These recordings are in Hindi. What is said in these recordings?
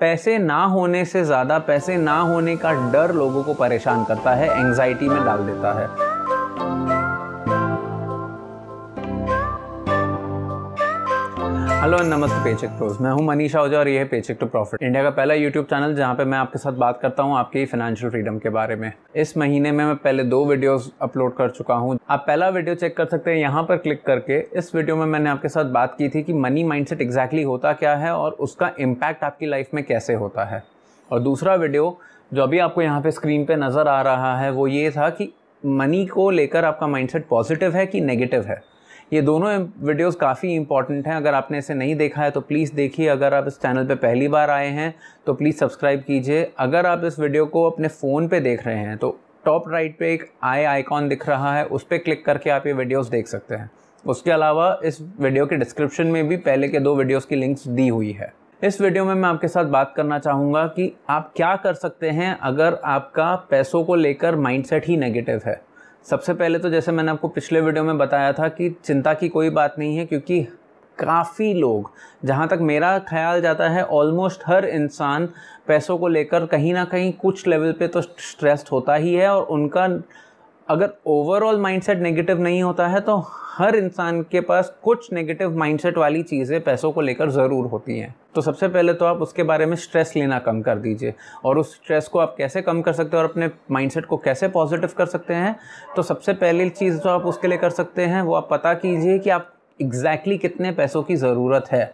पैसे ना होने से ज़्यादा पैसे ना होने का डर लोगों को परेशान करता है एंग्जाइटी में डाल देता है हेलो नमस्ते पेचेक प्रोज मैं हूं मनीषा ओझा और ये है पेचेक टू प्रॉफिट इंडिया का पहला यूट्यूब चैनल जहां पे मैं आपके साथ बात करता हूं आपकी फाइनेंशियल फ्रीडम के बारे में इस महीने में मैं पहले दो वीडियोस अपलोड कर चुका हूं आप पहला वीडियो चेक कर सकते हैं यहां पर क्लिक करके इस वीडियो में मैंने आपके साथ बात की थी कि मनी सेट एग्जैक्टली होता क्या है और उसका इम्पैक्ट आपकी लाइफ में कैसे होता है और दूसरा वीडियो जो अभी आपको यहाँ पर स्क्रीन पर नज़र आ रहा है वो ये था कि मनी को लेकर आपका माइंडसेट पॉजिटिव है कि नेगेटिव है ये दोनों वीडियोस काफ़ी इंपॉर्टेंट हैं अगर आपने इसे नहीं देखा है तो प्लीज़ देखिए अगर आप इस चैनल पे पहली बार आए हैं तो प्लीज़ सब्सक्राइब कीजिए अगर आप इस वीडियो को अपने फ़ोन पे देख रहे हैं तो टॉप राइट पे एक आई आइकॉन दिख रहा है उस पर क्लिक करके आप ये वीडियोज़ देख सकते हैं उसके अलावा इस वीडियो के डिस्क्रिप्शन में भी पहले के दो वीडियोस की लिंक्स दी हुई है इस वीडियो में मैं आपके साथ बात करना चाहूँगा कि आप क्या कर सकते हैं अगर आपका पैसों को लेकर माइंडसेट ही नेगेटिव है सबसे पहले तो जैसे मैंने आपको पिछले वीडियो में बताया था कि चिंता की कोई बात नहीं है क्योंकि काफ़ी लोग जहाँ तक मेरा ख्याल जाता है ऑलमोस्ट हर इंसान पैसों को लेकर कहीं ना कहीं कुछ लेवल पे तो स्ट्रेस्ड होता ही है और उनका अगर ओवरऑल माइंडसेट नेगेटिव नहीं होता है तो हर इंसान के पास कुछ नेगेटिव माइंडसेट वाली चीज़ें पैसों को लेकर ज़रूर होती हैं तो सबसे पहले तो आप उसके बारे में स्ट्रेस लेना कम कर दीजिए और उस स्ट्रेस को आप कैसे कम कर सकते हैं और अपने माइंडसेट को कैसे पॉजिटिव कर सकते हैं तो सबसे पहली चीज़ जो आप उसके लिए कर सकते हैं वो आप पता कीजिए कि आप एग्जैक्टली exactly कितने पैसों की ज़रूरत है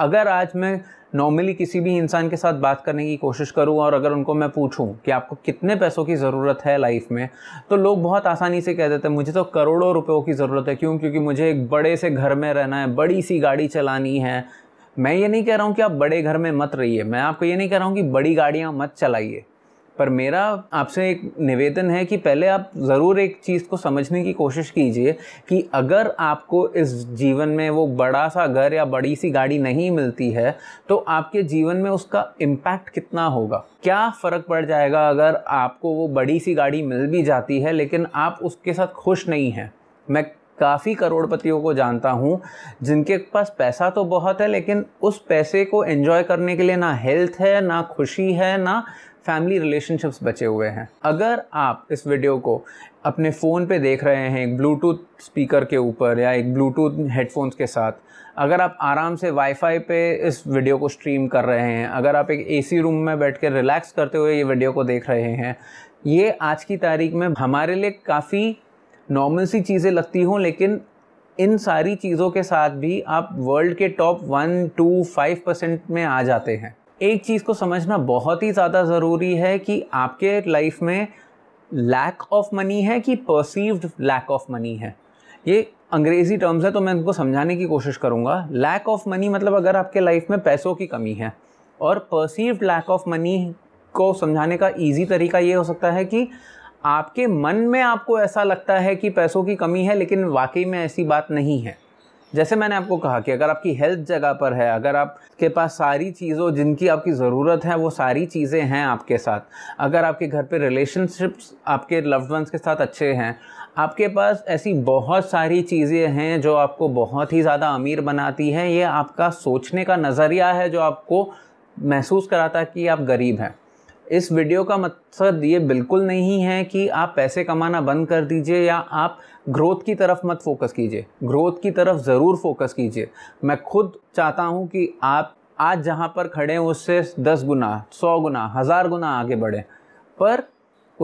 अगर आज मैं नॉर्मली किसी भी इंसान के साथ बात करने की कोशिश करूं और अगर उनको मैं पूछूं कि आपको कितने पैसों की ज़रूरत है लाइफ में तो लोग बहुत आसानी से कह देते हैं मुझे तो करोड़ों रुपयों की ज़रूरत है क्यों क्योंकि मुझे एक बड़े से घर में रहना है बड़ी सी गाड़ी चलानी है मैं ये नहीं कह रहा हूँ कि आप बड़े घर में मत रहिए मैं आपको ये नहीं कह रहा हूँ कि बड़ी गाड़ियाँ मत चलाइए पर मेरा आपसे एक निवेदन है कि पहले आप ज़रूर एक चीज़ को समझने की कोशिश कीजिए कि अगर आपको इस जीवन में वो बड़ा सा घर या बड़ी सी गाड़ी नहीं मिलती है तो आपके जीवन में उसका इम्पैक्ट कितना होगा क्या फ़र्क पड़ जाएगा अगर आपको वो बड़ी सी गाड़ी मिल भी जाती है लेकिन आप उसके साथ खुश नहीं हैं मैं काफ़ी करोड़पतियों को जानता हूँ जिनके पास पैसा तो बहुत है लेकिन उस पैसे को एन्जॉय करने के लिए ना हेल्थ है ना खुशी है ना फैमिली रिलेशनशिप्स बचे हुए हैं अगर आप इस वीडियो को अपने फ़ोन पे देख रहे हैं एक ब्लूटूथ स्पीकर के ऊपर या एक ब्लूटूथ हेडफोन्स के साथ अगर आप आराम से वाईफाई पे इस वीडियो को स्ट्रीम कर रहे हैं अगर आप एक एसी रूम में बैठ कर रिलैक्स करते हुए ये वीडियो को देख रहे हैं ये आज की तारीख में हमारे लिए काफ़ी नॉर्मल सी चीज़ें लगती हों लेकिन इन सारी चीज़ों के साथ भी आप वर्ल्ड के top one to five percent में आ जाते हैं एक चीज़ को समझना बहुत ही ज़्यादा ज़रूरी है कि आपके लाइफ में लैक ऑफ मनी है कि परसीव्ड लैक ऑफ मनी है ये अंग्रेज़ी टर्म्स है तो मैं उनको समझाने की कोशिश करूँगा लैक ऑफ मनी मतलब अगर आपके लाइफ में पैसों की कमी है और परसीव्ड लैक ऑफ मनी को समझाने का ईजी तरीका ये हो सकता है कि आपके मन में आपको ऐसा लगता है कि पैसों की कमी है लेकिन वाकई में ऐसी बात नहीं है जैसे मैंने आपको कहा कि अगर आपकी हेल्थ जगह पर है अगर आपके पास सारी चीज़ों जिनकी आपकी ज़रूरत है वो सारी चीज़ें हैं आपके साथ अगर आपके घर पे रिलेशनशिप्स आपके लव्ड वंस के साथ अच्छे हैं आपके पास ऐसी बहुत सारी चीज़ें हैं जो आपको बहुत ही ज़्यादा अमीर बनाती हैं ये आपका सोचने का नज़रिया है जो आपको महसूस कराता है कि आप गरीब हैं इस वीडियो का मकसद ये बिल्कुल नहीं है कि आप पैसे कमाना बंद कर दीजिए या आप ग्रोथ की तरफ मत फोकस कीजिए ग्रोथ की तरफ ज़रूर फोकस कीजिए मैं खुद चाहता हूँ कि आप आज जहाँ पर खड़े हैं उससे दस गुना सौ गुना हज़ार गुना आगे बढ़ें पर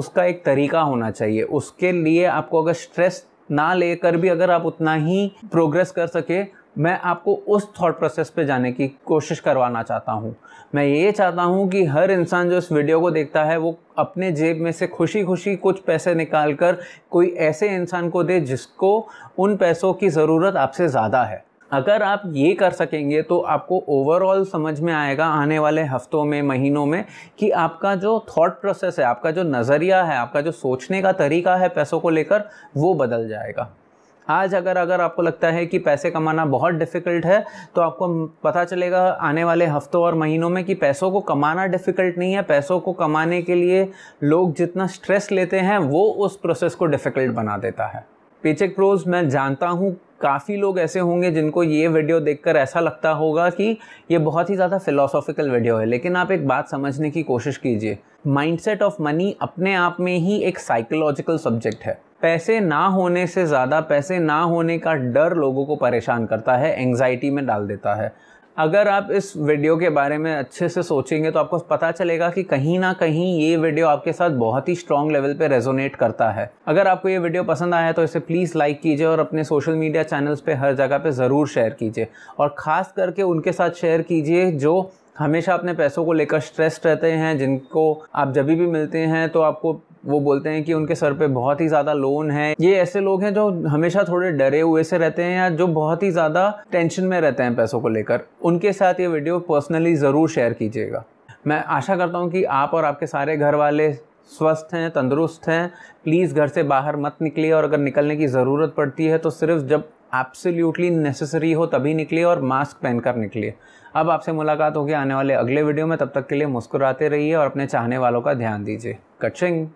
उसका एक तरीका होना चाहिए उसके लिए आपको अगर स्ट्रेस ना लेकर भी अगर आप उतना ही प्रोग्रेस कर सके मैं आपको उस थॉट प्रोसेस पे जाने की कोशिश करवाना चाहता हूँ मैं ये चाहता हूँ कि हर इंसान जो इस वीडियो को देखता है वो अपने जेब में से खुशी खुशी कुछ पैसे निकाल कर कोई ऐसे इंसान को दे जिसको उन पैसों की ज़रूरत आपसे ज़्यादा है अगर आप ये कर सकेंगे तो आपको ओवरऑल समझ में आएगा आने वाले हफ्तों में महीनों में कि आपका जो थॉट प्रोसेस है आपका जो नज़रिया है आपका जो सोचने का तरीका है पैसों को लेकर वो बदल जाएगा आज अगर अगर आपको लगता है कि पैसे कमाना बहुत डिफ़िकल्ट है तो आपको पता चलेगा आने वाले हफ्तों और महीनों में कि पैसों को कमाना डिफ़िकल्ट नहीं है पैसों को कमाने के लिए लोग जितना स्ट्रेस लेते हैं वो उस प्रोसेस को डिफ़िकल्ट बना देता है पेचेक प्रोज मैं जानता हूँ काफ़ी लोग ऐसे होंगे जिनको ये वीडियो देखकर ऐसा लगता होगा कि ये बहुत ही ज़्यादा फिलोसॉफिकल वीडियो है लेकिन आप एक बात समझने की कोशिश कीजिए माइंडसेट ऑफ मनी अपने आप में ही एक साइकोलॉजिकल सब्जेक्ट है पैसे ना होने से ज़्यादा पैसे ना होने का डर लोगों को परेशान करता है एंग्जाइटी में डाल देता है अगर आप इस वीडियो के बारे में अच्छे से सोचेंगे तो आपको पता चलेगा कि कहीं ना कहीं ये वीडियो आपके साथ बहुत ही स्ट्रॉन्ग लेवल पे रेजोनेट करता है अगर आपको ये वीडियो पसंद आया तो इसे प्लीज़ लाइक कीजिए और अपने सोशल मीडिया चैनल्स पे हर जगह पे ज़रूर शेयर कीजिए और ख़ास करके उनके साथ शेयर कीजिए जो हमेशा अपने पैसों को लेकर स्ट्रेस्ड रहते हैं जिनको आप जब भी मिलते हैं तो आपको वो बोलते हैं कि उनके सर पे बहुत ही ज़्यादा लोन है ये ऐसे लोग हैं जो हमेशा थोड़े डरे हुए से रहते हैं या जो बहुत ही ज़्यादा टेंशन में रहते हैं पैसों को लेकर उनके साथ ये वीडियो पर्सनली ज़रूर शेयर कीजिएगा मैं आशा करता हूँ कि आप और आपके सारे घर वाले स्वस्थ हैं तंदुरुस्त हैं प्लीज़ घर से बाहर मत निकलिए और अगर निकलने की ज़रूरत पड़ती है तो सिर्फ जब एब्सोल्यूटली नेसेसरी हो तभी निकलिए और मास्क पहनकर निकलिए अब आपसे मुलाकात होगी आने वाले अगले वीडियो में तब तक के लिए मुस्कुराते रहिए और अपने चाहने वालों का ध्यान दीजिए कचिंग